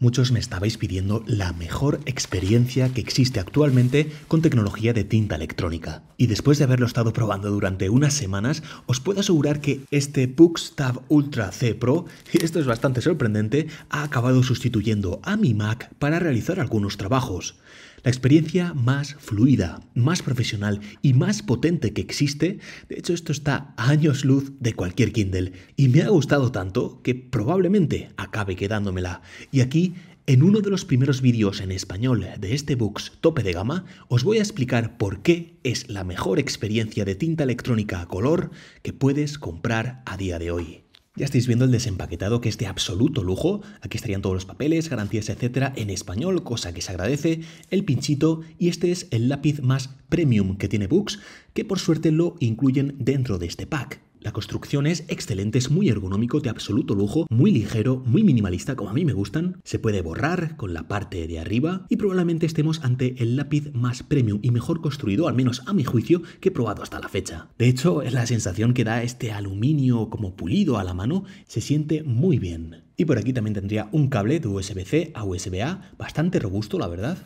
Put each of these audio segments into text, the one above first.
Muchos me estabais pidiendo la mejor experiencia que existe actualmente con tecnología de tinta electrónica. Y después de haberlo estado probando durante unas semanas, os puedo asegurar que este Puxtab Ultra C Pro, y esto es bastante sorprendente, ha acabado sustituyendo a mi Mac para realizar algunos trabajos. La experiencia más fluida, más profesional y más potente que existe, de hecho esto está a años luz de cualquier Kindle y me ha gustado tanto que probablemente acabe quedándomela. Y aquí en uno de los primeros vídeos en español de este box tope de gama, os voy a explicar por qué es la mejor experiencia de tinta electrónica a color que puedes comprar a día de hoy. Ya estáis viendo el desempaquetado que es de absoluto lujo. Aquí estarían todos los papeles, garantías, etcétera, en español, cosa que se agradece, el pinchito y este es el lápiz más premium que tiene Books, que por suerte lo incluyen dentro de este pack. La construcción es excelente, es muy ergonómico, de absoluto lujo, muy ligero, muy minimalista como a mí me gustan. Se puede borrar con la parte de arriba y probablemente estemos ante el lápiz más premium y mejor construido, al menos a mi juicio, que he probado hasta la fecha. De hecho, la sensación que da este aluminio como pulido a la mano se siente muy bien. Y por aquí también tendría un cable de USB-C a USB-A, bastante robusto la verdad.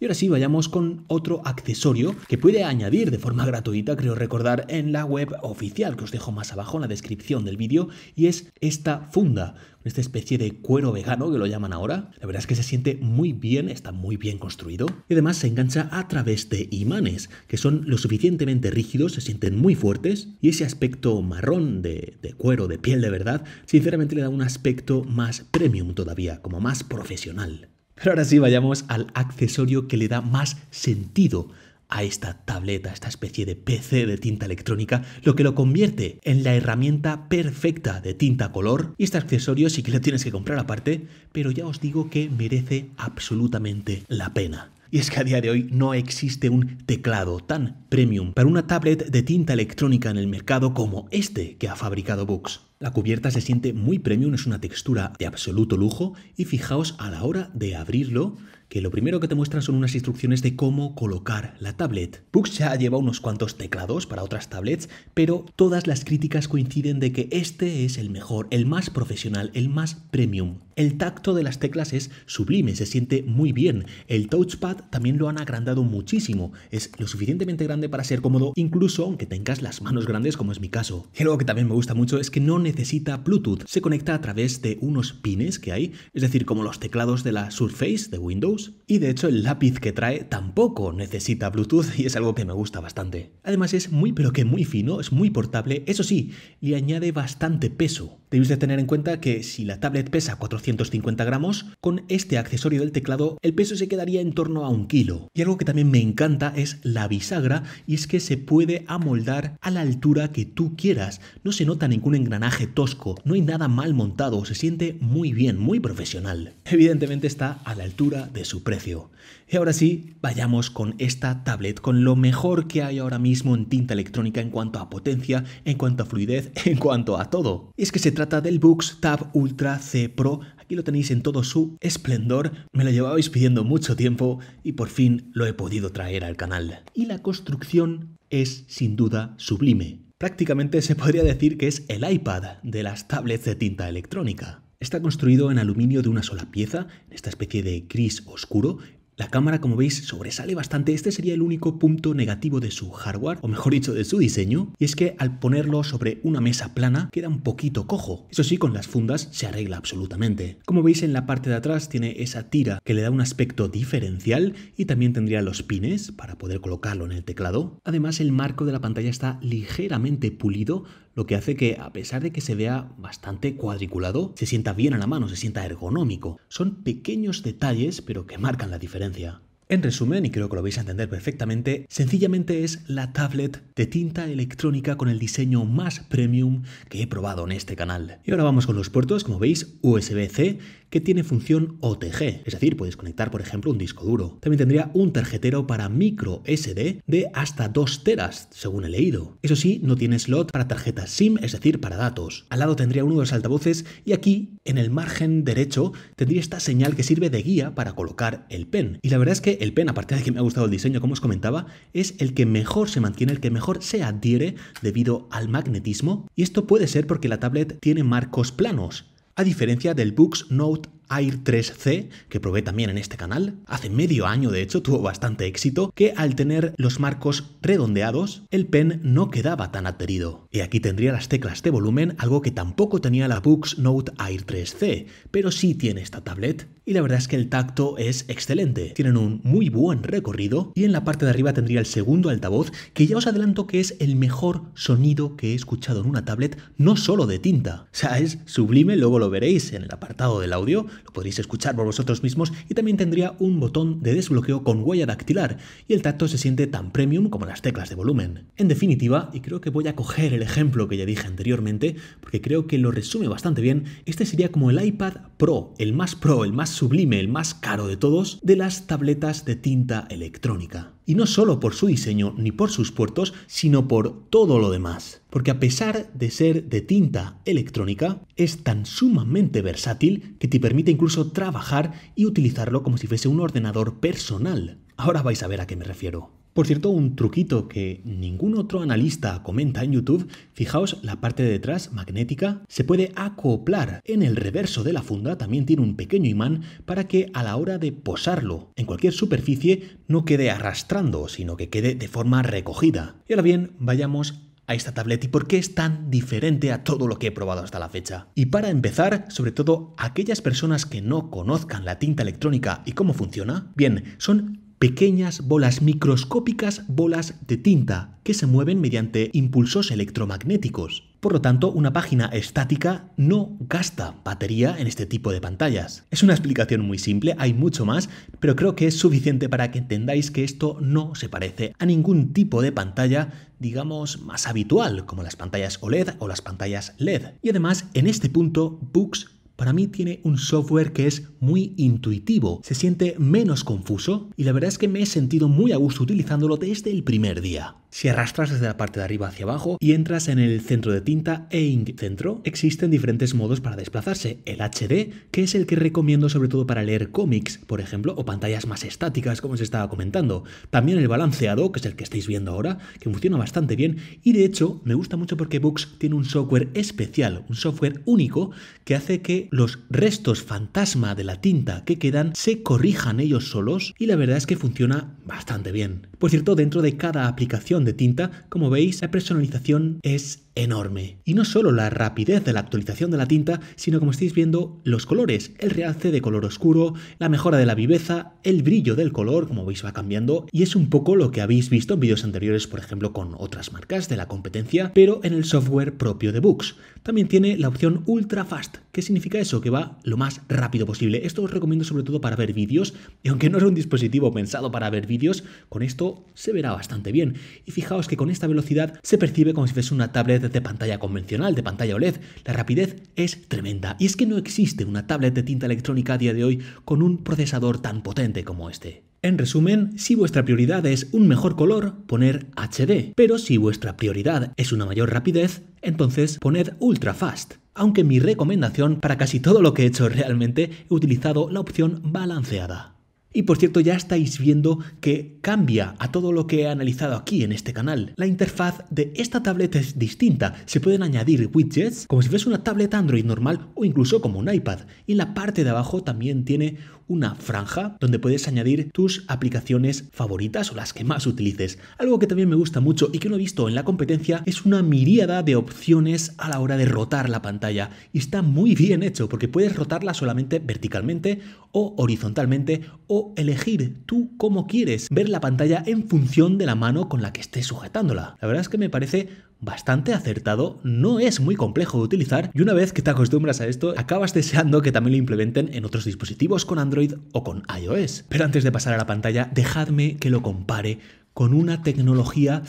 Y ahora sí, vayamos con otro accesorio que puede añadir de forma gratuita, creo recordar, en la web oficial que os dejo más abajo en la descripción del vídeo, y es esta funda esta especie de cuero vegano que lo llaman ahora. La verdad es que se siente muy bien, está muy bien construido. Y además se engancha a través de imanes, que son lo suficientemente rígidos, se sienten muy fuertes. Y ese aspecto marrón de, de cuero, de piel de verdad, sinceramente le da un aspecto más premium todavía, como más profesional. Pero ahora sí vayamos al accesorio que le da más sentido a esta tableta, a esta especie de PC de tinta electrónica, lo que lo convierte en la herramienta perfecta de tinta color. Y este accesorio sí que lo tienes que comprar aparte, pero ya os digo que merece absolutamente la pena. Y es que a día de hoy no existe un teclado tan premium para una tablet de tinta electrónica en el mercado como este que ha fabricado Books. La cubierta se siente muy premium, es una textura de absoluto lujo y fijaos a la hora de abrirlo que lo primero que te muestran son unas instrucciones de cómo colocar la tablet. Books lleva unos cuantos teclados para otras tablets, pero todas las críticas coinciden de que este es el mejor, el más profesional, el más premium. El tacto de las teclas es sublime, se siente muy bien. El touchpad también lo han agrandado muchísimo, es lo suficientemente grande para ser cómodo, incluso aunque tengas las manos grandes como es mi caso. Y algo que también me gusta mucho es que no necesita Bluetooth, se conecta a través de unos pines que hay, es decir, como los teclados de la Surface de Windows, y de hecho el lápiz que trae tampoco necesita Bluetooth y es algo que me gusta bastante. Además es muy pero que muy fino, es muy portable, eso sí, y añade bastante peso. Debéis de tener en cuenta que si la tablet pesa 450 gramos, con este accesorio del teclado el peso se quedaría en torno a un kilo. Y algo que también me encanta es la bisagra y es que se puede amoldar a la altura que tú quieras. No se nota ningún engranaje tosco, no hay nada mal montado, se siente muy bien, muy profesional. Evidentemente está a la altura de su precio. Y ahora sí, vayamos con esta tablet, con lo mejor que hay ahora mismo en tinta electrónica en cuanto a potencia, en cuanto a fluidez, en cuanto a todo. Y es que se trata del Books Tab Ultra C Pro, aquí lo tenéis en todo su esplendor, me lo llevabais pidiendo mucho tiempo y por fin lo he podido traer al canal. Y la construcción es sin duda sublime. Prácticamente se podría decir que es el iPad de las tablets de tinta electrónica. Está construido en aluminio de una sola pieza, en esta especie de gris oscuro. La cámara, como veis, sobresale bastante. Este sería el único punto negativo de su hardware, o mejor dicho, de su diseño, y es que al ponerlo sobre una mesa plana queda un poquito cojo. Eso sí, con las fundas se arregla absolutamente. Como veis, en la parte de atrás tiene esa tira que le da un aspecto diferencial y también tendría los pines para poder colocarlo en el teclado. Además, el marco de la pantalla está ligeramente pulido, lo que hace que, a pesar de que se vea bastante cuadriculado, se sienta bien a la mano, se sienta ergonómico. Son pequeños detalles, pero que marcan la diferencia. En resumen, y creo que lo vais a entender perfectamente, sencillamente es la tablet de tinta electrónica con el diseño más premium que he probado en este canal. Y ahora vamos con los puertos, como veis, USB-C que tiene función OTG, es decir, puedes conectar por ejemplo un disco duro. También tendría un tarjetero para micro SD de hasta 2 teras, según he leído. Eso sí, no tiene slot para tarjetas SIM, es decir, para datos. Al lado tendría uno de los altavoces y aquí, en el margen derecho, tendría esta señal que sirve de guía para colocar el pen. Y la verdad es que el pen, aparte de que me ha gustado el diseño, como os comentaba, es el que mejor se mantiene, el que mejor se adhiere debido al magnetismo. Y esto puede ser porque la tablet tiene marcos planos a diferencia del Books Note Air3C, que probé también en este canal, hace medio año de hecho tuvo bastante éxito, que al tener los marcos redondeados, el pen no quedaba tan adherido. Y aquí tendría las teclas de volumen, algo que tampoco tenía la Books Note Air3C, pero sí tiene esta tablet. Y la verdad es que el tacto es excelente, tienen un muy buen recorrido y en la parte de arriba tendría el segundo altavoz, que ya os adelanto que es el mejor sonido que he escuchado en una tablet, no solo de tinta. O sea, es sublime, luego lo veréis en el apartado del audio, lo podréis escuchar por vosotros mismos y también tendría un botón de desbloqueo con huella dactilar y el tacto se siente tan premium como las teclas de volumen. En definitiva, y creo que voy a coger el ejemplo que ya dije anteriormente porque creo que lo resume bastante bien, este sería como el iPad Pro, el más pro, el más sublime, el más caro de todos, de las tabletas de tinta electrónica y no solo por su diseño ni por sus puertos, sino por todo lo demás. Porque a pesar de ser de tinta electrónica, es tan sumamente versátil que te permite incluso trabajar y utilizarlo como si fuese un ordenador personal. Ahora vais a ver a qué me refiero. Por cierto, un truquito que ningún otro analista comenta en YouTube, fijaos la parte de detrás magnética, se puede acoplar en el reverso de la funda, también tiene un pequeño imán para que a la hora de posarlo en cualquier superficie no quede arrastrando, sino que quede de forma recogida. Y ahora bien, vayamos a esta tablet y por qué es tan diferente a todo lo que he probado hasta la fecha. Y para empezar, sobre todo aquellas personas que no conozcan la tinta electrónica y cómo funciona, bien, son pequeñas bolas, microscópicas bolas de tinta que se mueven mediante impulsos electromagnéticos. Por lo tanto, una página estática no gasta batería en este tipo de pantallas. Es una explicación muy simple, hay mucho más, pero creo que es suficiente para que entendáis que esto no se parece a ningún tipo de pantalla, digamos, más habitual, como las pantallas OLED o las pantallas LED. Y además, en este punto, Books para mí tiene un software que es muy intuitivo, se siente menos confuso y la verdad es que me he sentido muy a gusto utilizándolo desde el primer día. Si arrastras desde la parte de arriba hacia abajo y entras en el centro de tinta e ink centro, existen diferentes modos para desplazarse. El HD, que es el que recomiendo sobre todo para leer cómics, por ejemplo, o pantallas más estáticas, como se estaba comentando. También el balanceado, que es el que estáis viendo ahora, que funciona bastante bien y de hecho me gusta mucho porque Books tiene un software especial, un software único que hace que los restos fantasma de la tinta que quedan se corrijan ellos solos y la verdad es que funciona bastante bien. Por cierto, dentro de cada aplicación de tinta, como veis, la personalización es enorme. Y no solo la rapidez de la actualización de la tinta, sino como estáis viendo, los colores, el realce de color oscuro, la mejora de la viveza, el brillo del color, como veis va cambiando, y es un poco lo que habéis visto en vídeos anteriores, por ejemplo, con otras marcas de la competencia, pero en el software propio de Books. También tiene la opción Ultra Fast, que significa eso, que va lo más rápido posible. Esto os recomiendo sobre todo para ver vídeos, y aunque no es un dispositivo pensado para ver vídeos, con esto se verá bastante bien. Y fijaos que con esta velocidad se percibe como si fuese una tablet de pantalla convencional, de pantalla OLED. La rapidez es tremenda. Y es que no existe una tablet de tinta electrónica a día de hoy con un procesador tan potente como este. En resumen, si vuestra prioridad es un mejor color, poner HD, pero si vuestra prioridad es una mayor rapidez, entonces poned Ultra Fast aunque mi recomendación para casi todo lo que he hecho realmente he utilizado la opción balanceada. Y por cierto, ya estáis viendo que cambia a todo lo que he analizado aquí en este canal. La interfaz de esta tablet es distinta. Se pueden añadir widgets como si fuese una tablet Android normal o incluso como un iPad. Y en la parte de abajo también tiene una franja donde puedes añadir tus aplicaciones favoritas o las que más utilices. Algo que también me gusta mucho y que no he visto en la competencia es una miríada de opciones a la hora de rotar la pantalla. Y está muy bien hecho porque puedes rotarla solamente verticalmente o horizontalmente o elegir tú cómo quieres ver la pantalla en función de la mano con la que estés sujetándola. La verdad es que me parece bastante acertado, no es muy complejo de utilizar y una vez que te acostumbras a esto, acabas deseando que también lo implementen en otros dispositivos con Android o con iOS. Pero antes de pasar a la pantalla, dejadme que lo compare con una tecnología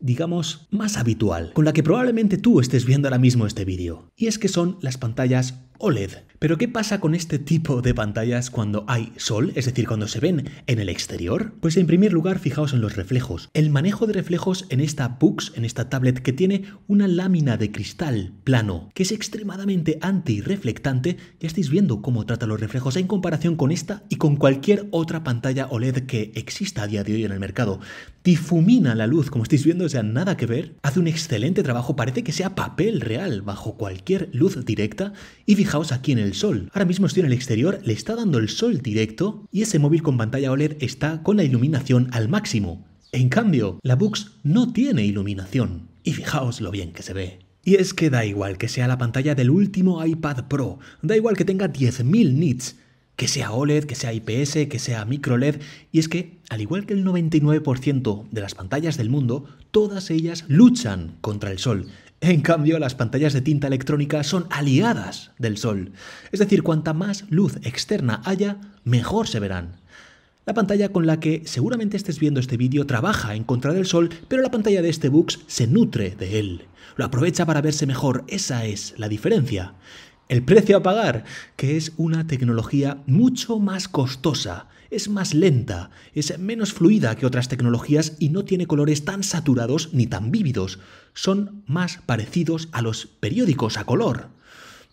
digamos, más habitual, con la que probablemente tú estés viendo ahora mismo este vídeo. Y es que son las pantallas OLED. Pero ¿qué pasa con este tipo de pantallas cuando hay sol, es decir, cuando se ven en el exterior? Pues en primer lugar, fijaos en los reflejos. El manejo de reflejos en esta Pux, en esta tablet que tiene una lámina de cristal plano, que es extremadamente anti-reflectante. ya estáis viendo cómo trata los reflejos en comparación con esta y con cualquier otra pantalla OLED que exista a día de hoy en el mercado. Difumina la luz, como estáis viendo, o sea, nada que ver. Hace un excelente trabajo, parece que sea papel real bajo cualquier luz directa y fijaos Fijaos aquí en el sol. Ahora mismo estoy en el exterior, le está dando el sol directo y ese móvil con pantalla OLED está con la iluminación al máximo. En cambio, la Bux no tiene iluminación. Y fijaos lo bien que se ve. Y es que da igual que sea la pantalla del último iPad Pro, da igual que tenga 10.000 nits, que sea OLED, que sea IPS, que sea microLED, y es que, al igual que el 99% de las pantallas del mundo, todas ellas luchan contra el sol. En cambio, las pantallas de tinta electrónica son aliadas del sol, es decir, cuanta más luz externa haya, mejor se verán. La pantalla con la que seguramente estés viendo este vídeo trabaja en contra del sol, pero la pantalla de este Bux se nutre de él. Lo aprovecha para verse mejor, esa es la diferencia. El precio a pagar, que es una tecnología mucho más costosa es más lenta, es menos fluida que otras tecnologías y no tiene colores tan saturados ni tan vívidos. Son más parecidos a los periódicos a color.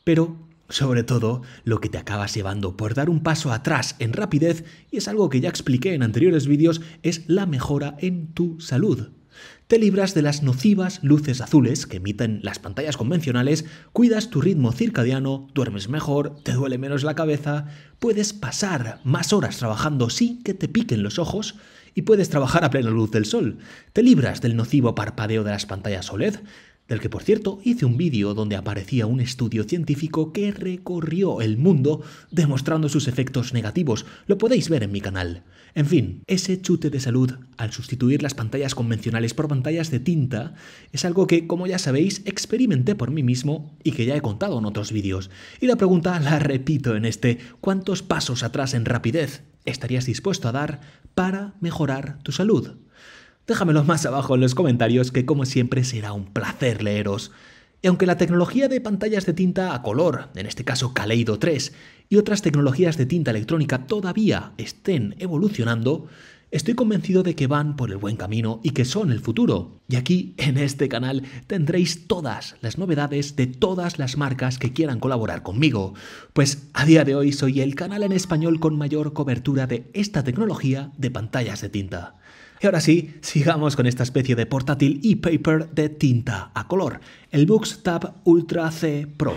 Pero, sobre todo, lo que te acabas llevando por dar un paso atrás en rapidez, y es algo que ya expliqué en anteriores vídeos, es la mejora en tu salud. Te libras de las nocivas luces azules que emiten las pantallas convencionales, cuidas tu ritmo circadiano, duermes mejor, te duele menos la cabeza, puedes pasar más horas trabajando sin que te piquen los ojos y puedes trabajar a plena luz del sol. Te libras del nocivo parpadeo de las pantallas OLED, del que por cierto hice un vídeo donde aparecía un estudio científico que recorrió el mundo demostrando sus efectos negativos, lo podéis ver en mi canal. En fin, ese chute de salud al sustituir las pantallas convencionales por pantallas de tinta es algo que, como ya sabéis, experimenté por mí mismo y que ya he contado en otros vídeos. Y la pregunta la repito en este, ¿cuántos pasos atrás en rapidez estarías dispuesto a dar para mejorar tu salud? Déjamelo más abajo en los comentarios que como siempre será un placer leeros. Y aunque la tecnología de pantallas de tinta a color, en este caso Kaleido 3, y otras tecnologías de tinta electrónica todavía estén evolucionando, estoy convencido de que van por el buen camino y que son el futuro. Y aquí, en este canal, tendréis todas las novedades de todas las marcas que quieran colaborar conmigo, pues a día de hoy soy el canal en español con mayor cobertura de esta tecnología de pantallas de tinta. Y ahora sí, sigamos con esta especie de portátil e-paper de tinta a color, el Books Tab Ultra C Pro.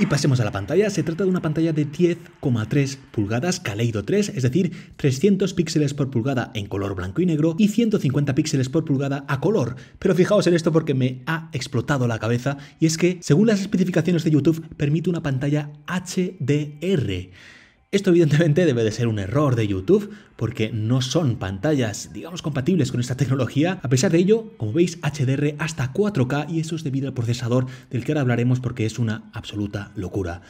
Y pasemos a la pantalla. Se trata de una pantalla de 10,3 pulgadas Kaleido 3, es decir, 300 píxeles por pulgada en color blanco y negro y 150 píxeles por pulgada a color. Pero fijaos en esto porque me ha explotado la cabeza y es que, según las especificaciones de YouTube, permite una pantalla HDR. Esto evidentemente debe de ser un error de YouTube porque no son pantallas, digamos, compatibles con esta tecnología. A pesar de ello, como veis, HDR hasta 4K y eso es debido al procesador del que ahora hablaremos porque es una absoluta locura.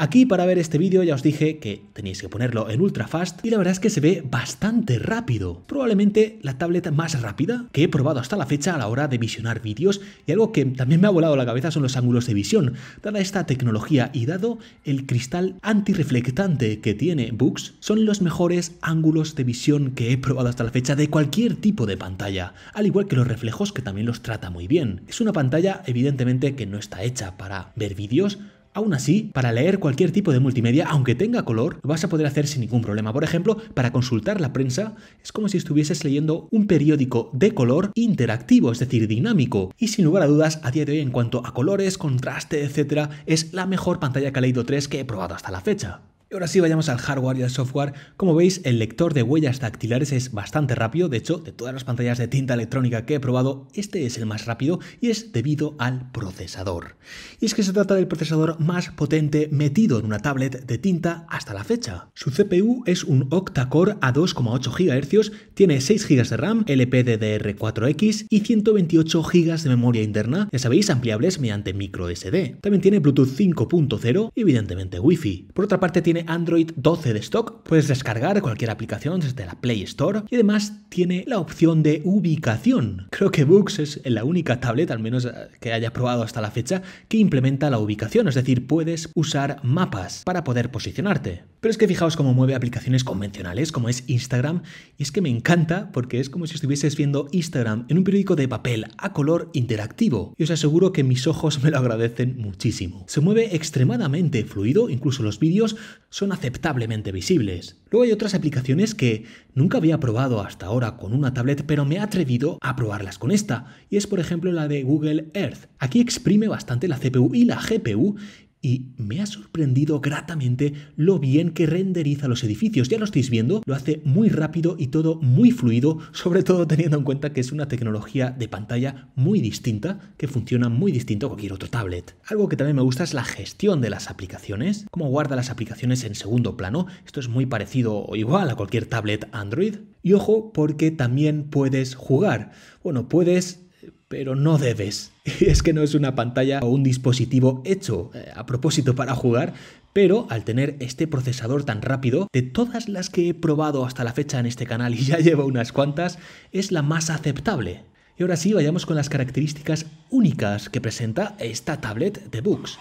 Aquí para ver este vídeo ya os dije que tenéis que ponerlo en ultra fast y la verdad es que se ve bastante rápido. Probablemente la tableta más rápida que he probado hasta la fecha a la hora de visionar vídeos y algo que también me ha volado la cabeza son los ángulos de visión. Dada esta tecnología y dado el cristal antirreflectante que tiene Books, son los mejores ángulos de visión que he probado hasta la fecha de cualquier tipo de pantalla, al igual que los reflejos que también los trata muy bien. Es una pantalla evidentemente que no está hecha para ver vídeos, Aún así, para leer cualquier tipo de multimedia, aunque tenga color, lo vas a poder hacer sin ningún problema. Por ejemplo, para consultar la prensa, es como si estuvieses leyendo un periódico de color interactivo, es decir, dinámico. Y sin lugar a dudas, a día de hoy, en cuanto a colores, contraste, etc., es la mejor pantalla que ha leído 3 que he probado hasta la fecha. Y ahora sí vayamos al hardware y al software. Como veis, el lector de huellas dactilares es bastante rápido. De hecho, de todas las pantallas de tinta electrónica que he probado, este es el más rápido y es debido al procesador. Y es que se trata del procesador más potente metido en una tablet de tinta hasta la fecha. Su CPU es un octa-core a 2,8 GHz, tiene 6 GB de RAM, LPDDR4X y 128 GB de memoria interna, ya sabéis, ampliables mediante microSD. También tiene Bluetooth 5.0 y evidentemente Wi-Fi. Por otra parte, tiene Android 12 de stock, puedes descargar cualquier aplicación desde la Play Store y además tiene la opción de ubicación. Creo que Books es la única tablet, al menos eh, que haya probado hasta la fecha, que implementa la ubicación, es decir, puedes usar mapas para poder posicionarte. Pero es que fijaos cómo mueve aplicaciones convencionales como es Instagram y es que me encanta porque es como si estuvieses viendo Instagram en un periódico de papel a color interactivo y os aseguro que mis ojos me lo agradecen muchísimo. Se mueve extremadamente fluido, incluso los vídeos son aceptablemente visibles. Luego hay otras aplicaciones que nunca había probado hasta ahora con una tablet, pero me he atrevido a probarlas con esta, y es por ejemplo la de Google Earth. Aquí exprime bastante la CPU y la GPU y me ha sorprendido gratamente lo bien que renderiza los edificios. Ya lo estáis viendo, lo hace muy rápido y todo muy fluido, sobre todo teniendo en cuenta que es una tecnología de pantalla muy distinta, que funciona muy distinto a cualquier otro tablet. Algo que también me gusta es la gestión de las aplicaciones, cómo guarda las aplicaciones en segundo plano. Esto es muy parecido o igual a cualquier tablet Android. Y ojo, porque también puedes jugar. Bueno, puedes pero no debes. Es que no es una pantalla o un dispositivo hecho eh, a propósito para jugar, pero al tener este procesador tan rápido, de todas las que he probado hasta la fecha en este canal y ya llevo unas cuantas, es la más aceptable. Y ahora sí, vayamos con las características únicas que presenta esta tablet de Books.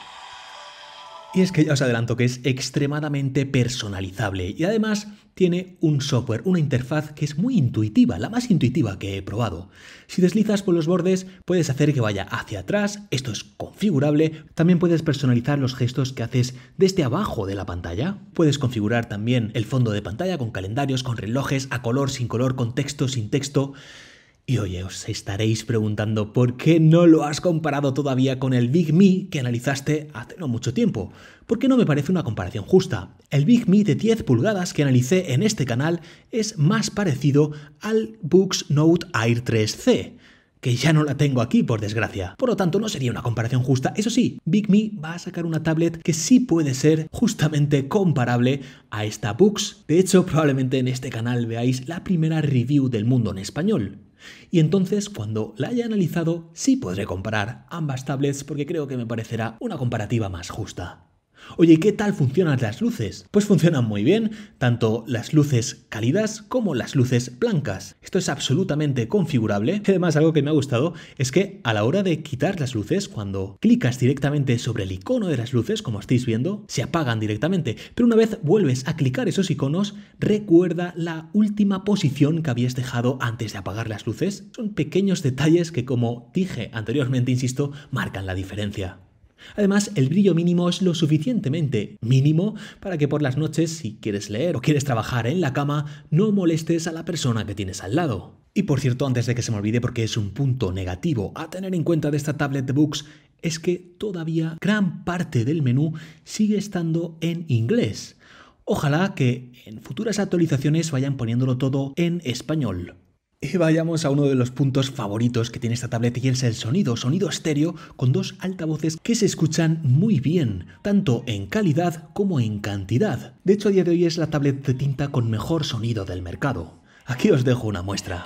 Y es que ya os adelanto que es extremadamente personalizable y además tiene un software, una interfaz que es muy intuitiva, la más intuitiva que he probado. Si deslizas por los bordes puedes hacer que vaya hacia atrás, esto es configurable, también puedes personalizar los gestos que haces desde abajo de la pantalla, puedes configurar también el fondo de pantalla con calendarios, con relojes, a color, sin color, con texto, sin texto, y oye, os estaréis preguntando por qué no lo has comparado todavía con el Big Me que analizaste hace no mucho tiempo. Porque no me parece una comparación justa. El Big Me de 10 pulgadas que analicé en este canal es más parecido al Books Note Air 3C que ya no la tengo aquí, por desgracia. Por lo tanto, no sería una comparación justa. Eso sí, Big Me va a sacar una tablet que sí puede ser justamente comparable a esta Books. De hecho, probablemente en este canal veáis la primera review del mundo en español. Y entonces, cuando la haya analizado, sí podré comparar ambas tablets porque creo que me parecerá una comparativa más justa. Oye, qué tal funcionan las luces? Pues funcionan muy bien, tanto las luces cálidas como las luces blancas. Esto es absolutamente configurable. Además, algo que me ha gustado es que a la hora de quitar las luces, cuando clicas directamente sobre el icono de las luces, como estáis viendo, se apagan directamente. Pero una vez vuelves a clicar esos iconos, recuerda la última posición que habías dejado antes de apagar las luces. Son pequeños detalles que, como dije anteriormente, insisto, marcan la diferencia. Además, el brillo mínimo es lo suficientemente mínimo para que por las noches, si quieres leer o quieres trabajar en la cama, no molestes a la persona que tienes al lado. Y por cierto, antes de que se me olvide, porque es un punto negativo a tener en cuenta de esta tablet de books, es que todavía gran parte del menú sigue estando en inglés. Ojalá que en futuras actualizaciones vayan poniéndolo todo en español. Y vayamos a uno de los puntos favoritos que tiene esta tablet y es el sonido, sonido estéreo con dos altavoces que se escuchan muy bien, tanto en calidad como en cantidad. De hecho a día de hoy es la tablet de tinta con mejor sonido del mercado. Aquí os dejo una muestra.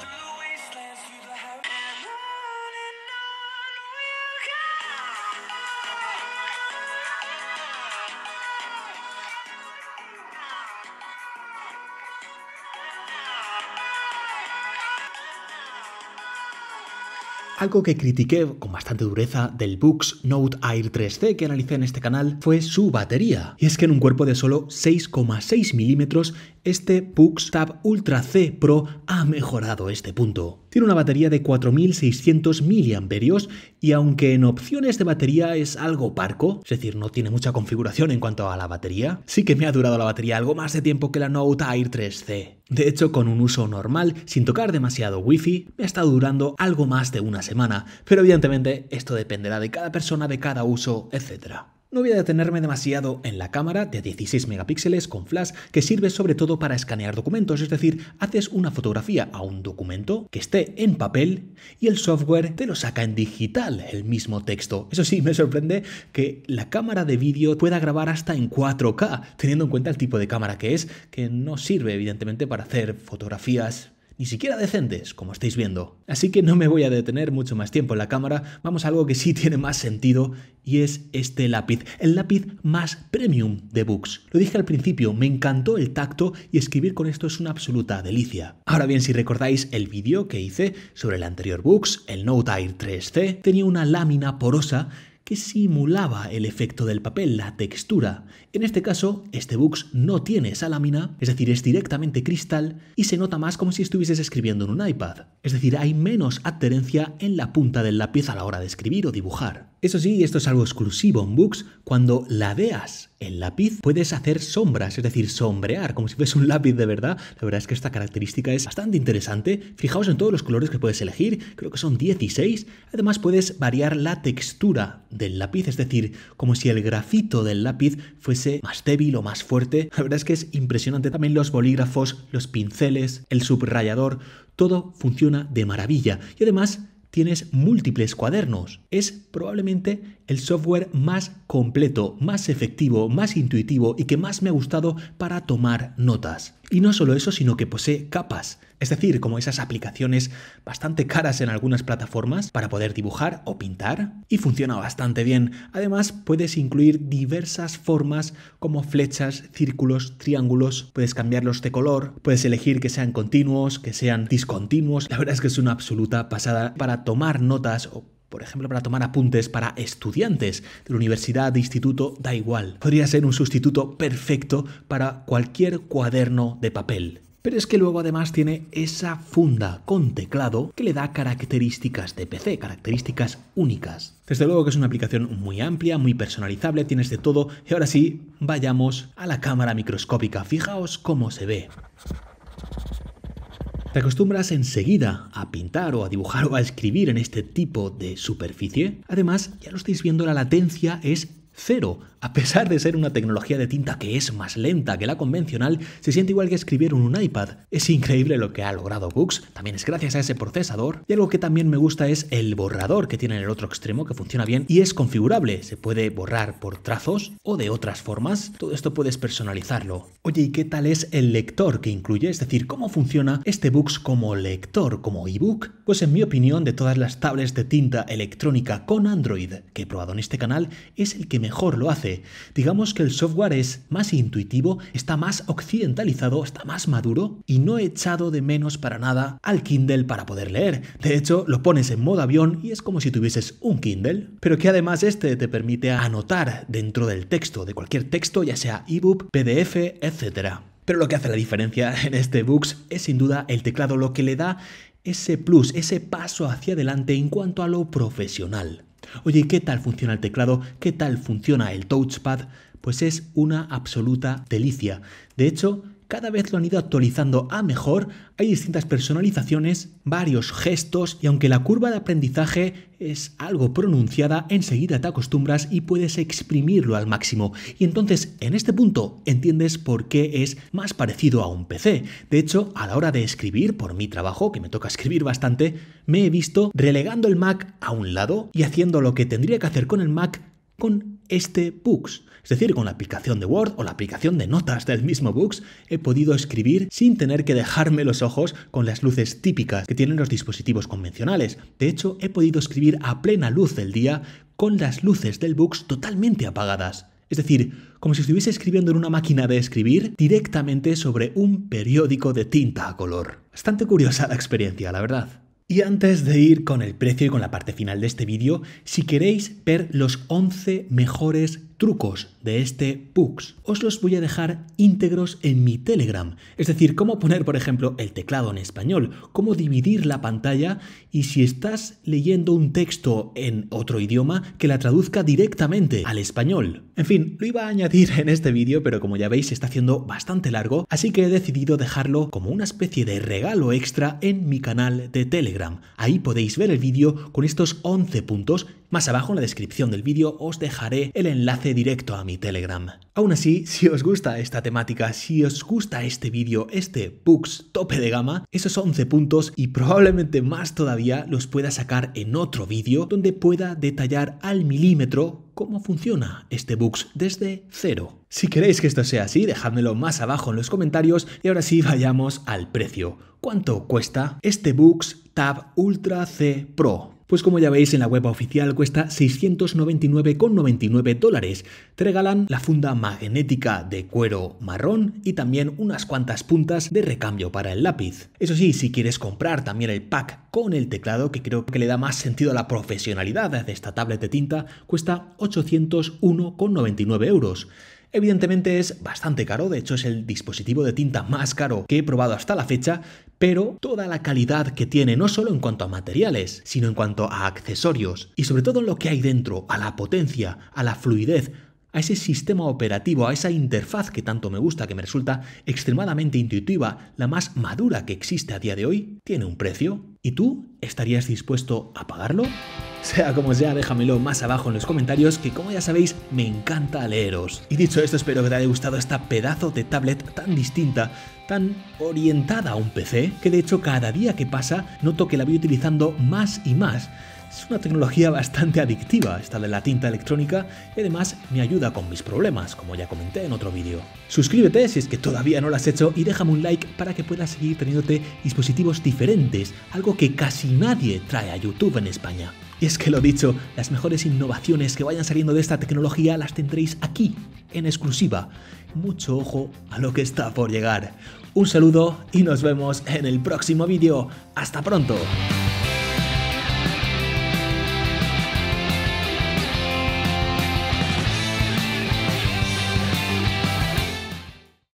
Algo que critiqué con bastante dureza del Books Note Air 3C que analicé en este canal fue su batería. Y es que en un cuerpo de solo 6,6 milímetros, este BUX Tab Ultra C Pro ha mejorado este punto. Tiene una batería de 4600 mAh y aunque en opciones de batería es algo parco, es decir, no tiene mucha configuración en cuanto a la batería, sí que me ha durado la batería algo más de tiempo que la Note Air 3C. De hecho, con un uso normal, sin tocar demasiado wifi, me ha estado durando algo más de una semana, pero evidentemente esto dependerá de cada persona, de cada uso, etc. No voy a detenerme demasiado en la cámara de 16 megapíxeles con flash que sirve sobre todo para escanear documentos, es decir, haces una fotografía a un documento que esté en papel y el software te lo saca en digital el mismo texto. Eso sí, me sorprende que la cámara de vídeo pueda grabar hasta en 4K, teniendo en cuenta el tipo de cámara que es, que no sirve evidentemente para hacer fotografías ni siquiera decentes, como estáis viendo. Así que no me voy a detener mucho más tiempo en la cámara, vamos a algo que sí tiene más sentido y es este lápiz, el lápiz más premium de Books. Lo dije al principio, me encantó el tacto y escribir con esto es una absoluta delicia. Ahora bien, si recordáis el vídeo que hice sobre el anterior Books, el Note Air 3C, tenía una lámina porosa simulaba el efecto del papel, la textura. En este caso, este Bux no tiene esa lámina, es decir, es directamente cristal y se nota más como si estuvieses escribiendo en un iPad. Es decir, hay menos adherencia en la punta del lápiz a la hora de escribir o dibujar. Eso sí, esto es algo exclusivo en Books, cuando la veas. El lápiz puedes hacer sombras, es decir, sombrear, como si fuese un lápiz de verdad. La verdad es que esta característica es bastante interesante. Fijaos en todos los colores que puedes elegir, creo que son 16. Además puedes variar la textura del lápiz, es decir, como si el grafito del lápiz fuese más débil o más fuerte. La verdad es que es impresionante también los bolígrafos, los pinceles, el subrayador, todo funciona de maravilla. Y además tienes múltiples cuadernos. Es probablemente el software más completo, más efectivo, más intuitivo y que más me ha gustado para tomar notas. Y no solo eso, sino que posee capas, es decir, como esas aplicaciones bastante caras en algunas plataformas para poder dibujar o pintar, y funciona bastante bien. Además, puedes incluir diversas formas como flechas, círculos, triángulos, puedes cambiarlos de color, puedes elegir que sean continuos, que sean discontinuos. La verdad es que es una absoluta pasada para tomar notas o por ejemplo, para tomar apuntes para estudiantes de la universidad, de instituto, da igual. Podría ser un sustituto perfecto para cualquier cuaderno de papel. Pero es que luego además tiene esa funda con teclado que le da características de PC, características únicas. Desde luego que es una aplicación muy amplia, muy personalizable, tienes de todo. Y ahora sí, vayamos a la cámara microscópica. Fijaos cómo se ve. ¿Te acostumbras enseguida a pintar o a dibujar o a escribir en este tipo de superficie? Además, ya lo estáis viendo, la latencia es Cero, a pesar de ser una tecnología de tinta que es más lenta que la convencional, se siente igual que escribir en un iPad. Es increíble lo que ha logrado Books, también es gracias a ese procesador. Y algo que también me gusta es el borrador que tiene en el otro extremo, que funciona bien y es configurable. Se puede borrar por trazos o de otras formas. Todo esto puedes personalizarlo. Oye, ¿y qué tal es el lector que incluye? Es decir, ¿cómo funciona este Books como lector, como ebook? Pues en mi opinión, de todas las tablets de tinta electrónica con Android que he probado en este canal, es el que mejor lo hace. Digamos que el software es más intuitivo, está más occidentalizado, está más maduro y no he echado de menos para nada al Kindle para poder leer. De hecho, lo pones en modo avión y es como si tuvieses un Kindle, pero que además este te permite anotar dentro del texto, de cualquier texto, ya sea ebook, PDF, etc. Pero lo que hace la diferencia en este Books es sin duda el teclado, lo que le da ese plus, ese paso hacia adelante en cuanto a lo profesional. Oye, ¿qué tal funciona el teclado? ¿Qué tal funciona el touchpad? Pues es una absoluta delicia. De hecho, cada vez lo han ido actualizando a mejor, hay distintas personalizaciones, varios gestos y aunque la curva de aprendizaje es algo pronunciada, enseguida te acostumbras y puedes exprimirlo al máximo. Y entonces en este punto entiendes por qué es más parecido a un PC. De hecho, a la hora de escribir, por mi trabajo, que me toca escribir bastante, me he visto relegando el Mac a un lado y haciendo lo que tendría que hacer con el Mac con este Books. Es decir, con la aplicación de Word o la aplicación de notas del mismo Books he podido escribir sin tener que dejarme los ojos con las luces típicas que tienen los dispositivos convencionales. De hecho, he podido escribir a plena luz del día con las luces del Books totalmente apagadas. Es decir, como si estuviese escribiendo en una máquina de escribir directamente sobre un periódico de tinta a color. Bastante curiosa la experiencia, la verdad. Y antes de ir con el precio y con la parte final de este vídeo, si queréis ver los 11 mejores trucos de este Pux os los voy a dejar íntegros en mi Telegram. Es decir, cómo poner, por ejemplo, el teclado en español, cómo dividir la pantalla y si estás leyendo un texto en otro idioma, que la traduzca directamente al español. En fin, lo iba a añadir en este vídeo, pero como ya veis está haciendo bastante largo, así que he decidido dejarlo como una especie de regalo extra en mi canal de Telegram. Ahí podéis ver el vídeo con estos 11 puntos más abajo en la descripción del vídeo os dejaré el enlace directo a mi Telegram. Aún así, si os gusta esta temática, si os gusta este vídeo, este Books tope de gama, esos 11 puntos y probablemente más todavía los pueda sacar en otro vídeo donde pueda detallar al milímetro cómo funciona este Books desde cero. Si queréis que esto sea así, dejádmelo más abajo en los comentarios y ahora sí vayamos al precio. ¿Cuánto cuesta este Books Tab Ultra C Pro? Pues como ya veis en la web oficial cuesta 699,99 dólares. Te regalan la funda magnética de cuero marrón y también unas cuantas puntas de recambio para el lápiz. Eso sí, si quieres comprar también el pack con el teclado, que creo que le da más sentido a la profesionalidad de esta tablet de tinta, cuesta 801,99 euros. Evidentemente es bastante caro, de hecho es el dispositivo de tinta más caro que he probado hasta la fecha, pero toda la calidad que tiene no solo en cuanto a materiales, sino en cuanto a accesorios y sobre todo en lo que hay dentro, a la potencia, a la fluidez, a ese sistema operativo, a esa interfaz que tanto me gusta, que me resulta extremadamente intuitiva, la más madura que existe a día de hoy, tiene un precio. ¿Y tú estarías dispuesto a pagarlo? Sea como sea, déjamelo más abajo en los comentarios que como ya sabéis me encanta leeros. Y dicho esto, espero que te haya gustado esta pedazo de tablet tan distinta, tan orientada a un PC, que de hecho cada día que pasa noto que la voy utilizando más y más. Es una tecnología bastante adictiva esta de la tinta electrónica y además me ayuda con mis problemas, como ya comenté en otro vídeo. Suscríbete si es que todavía no lo has hecho y déjame un like para que puedas seguir teniéndote dispositivos diferentes, algo que casi nadie trae a YouTube en España. Y es que lo dicho, las mejores innovaciones que vayan saliendo de esta tecnología las tendréis aquí, en exclusiva. Mucho ojo a lo que está por llegar. Un saludo y nos vemos en el próximo vídeo. ¡Hasta pronto!